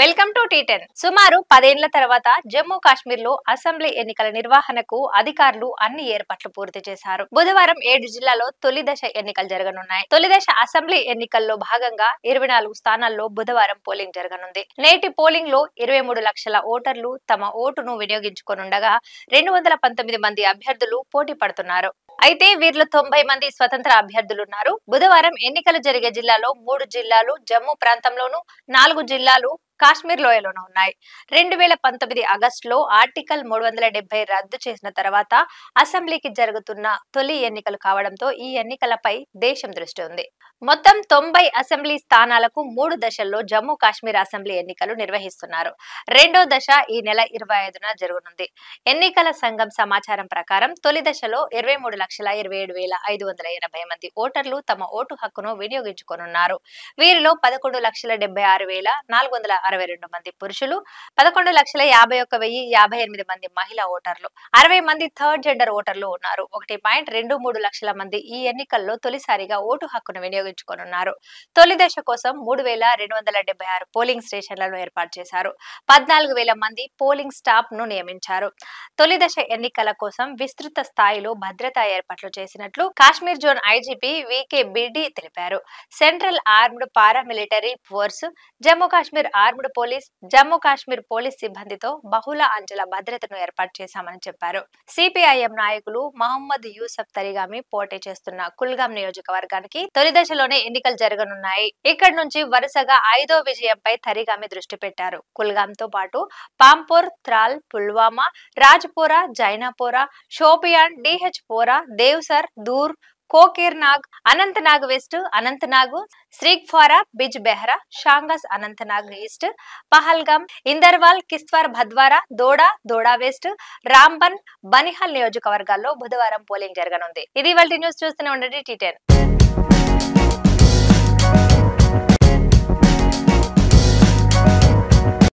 welcome to tea ten సుమారు పదేళ్ల తర్వాత జమ్మూ కాశ్మీర్ లో అసెంబ్లీ ఎన్నికల నిర్వహణకు అధికారులు అన్ని ఏర్పాట్లు పూర్తి చేశారు బుధవారం ఏడు జిల్లాలో తొలి దశ ఎన్నికలు జరగనున్నాయి తొలి దశ అసెంబ్లీ ఎన్నికల్లో భాగంగా ఇరవై నాలుగు స్థానాల్లో బుధవారం పోలింగ్ జరగనుంది నేటి పోలింగ్ లో ఇరవై మూడు లక్షల ఓటర్లు తమ ఓటును వినియోగించుకోనుండగా రెండు వందల పంతొమ్మిది మంది అభ్యర్థులు పోటీ పడుతున్నారు అయితే వీరిలో తొంభై మంది స్వతంత్ర అభ్యర్థులున్నారు బుధవారం ఎన్నికలు జరిగే జిల్లాలో మూడు జిల్లాలు జమ్మూ ప్రాంతంలోను నాలుగు జిల్లాలు కాశ్మీర్ లోయలోనూ ఉన్నాయి రెండు వేల పంతొమ్మిది ఆగస్టులో ఆర్టికల్ మూడు వందల డెబ్బై రద్దు చేసిన తర్వాత అసెంబ్లీకి జరుగుతున్న తొలి ఎన్నికలు కావడంతో ఈ ఎన్నికలపై దేశం దృష్టి ఉంది మొత్తం తొంభై అసెంబ్లీ స్థానాలకు మూడు దశల్లో జమ్మూ కాశ్మీర్ అసెంబ్లీ ఎన్నికలు నిర్వహిస్తున్నారు రెండో దశ ఈ నెల ఇరవై ఐదున జరగనుంది ఎన్నికల సంఘం సమాచారం ప్రకారం తొలి దశలో ఇరవై మూడు లక్షల ఇరవై ఏడు వేల ఐదు వందల ఎనభై మంది ఓటర్లు తమ ఓటు హక్కును వినియోగించుకోనున్నారు వీరిలో పదకొండు లక్షల డెబ్బై ఆరు వేల నాలుగు వందల అరవై రెండు మంది పురుషులు పదకొండు లక్షల యాభై ఒక్క వెయ్యి యాభై ఎనిమిది మంది మహిళా ఓటర్లు అరవై మంది థర్డ్ జెండర్ ఓటర్లు ఉన్నారు ఒకటి పాయింట్ రెండు మూడు లక్షల మంది ఈ ఎన్నికల్లో తొలిసారిగా ఓటు హక్కును వినియోగ వినియోగించుకోనున్నారు తొలి దశ కోసం మూడు వేల రెండు వందల డెబ్బై ఆరు పోలింగ్ స్టేషన్లను ఏర్పాటు చేశారు పద్నాలుగు వేల మంది పోలింగ్ స్టాఫ్ ను నియమించారు తొలి దశ ఎన్నికల కోసం విస్తృత స్థాయిలో భద్రతా ఏర్పాట్లు చేసినట్లు Kashmir zone IGP VK Birdi తెలిపారు central armed paramilitary force Jammu Kashmir armed police Jammu Kashmir police సిబ్బందితో బహుళ అంచెల భద్రతను ఏర్పాటు చేశామని చెప్పారు సిపిఐఎం నాయకులు మహమ్మద్ యూసఫ్ తరిగామి పోటీ చేస్తున్న కుల్గాం నియోజకవర్గానికి తొలి దశలో మార్చిలోనే ఎన్నికలు జరగనున్నాయి ఇక్కడ నుంచి వరుసగా ఐదో విజయంపై తరిగామి దృష్టి పెట్టారు కుల్గామ్ తో పాటు పాంపూర్ త్రాల్ పుల్వామా రాజ్పోరా జైనాపోరా షోపియాన్ డిహెచ్ పోరా దేవ్సర్ దూర్ నాగ్ Anantnag West Anantnag Srigufwara Bijbehara Shangus Anantnag East Pahalgam Inderwal Kishtwar Bhaderwah Doda Doda West Ramban Banihal నియోజకవర్గాల్లో బుధవారం పోలింగ్ జరగనుంది ఇది వాళ్ళ న్యూస్ చూస్తూనే ఉండండి టీటెన్